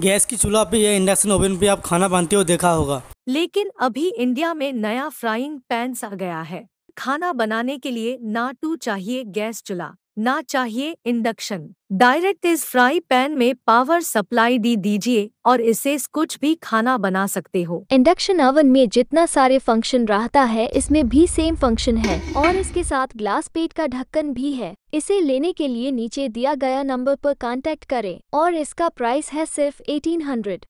gas की चूल्हा पे या इंडक्शन ओवन पे आप खाना बनते हो देखा होगा लेकिन अभी इंडिया में नया फ्राइंग पैन आ गया है खाना बनाने के लिए ना टू तो चाहिए गैस चूल्हा ना चाहिए इंडक्शन डायरेक्ट इस फ्राई पैन में पावर सप्लाई दी दीजिए और इसे कुछ भी खाना बना सकते हो इंडक्शन अवन में जितना सारे फंक्शन रहता है इसमें भी सेम फंक्शन है और इसके साथ ग्लास पेट का ढक्कन भी है इसे लेने के लिए नीचे दिया गया नंबर पर कांटेक्ट करें और इसका प्राइस है सिर्फ हंड्रेड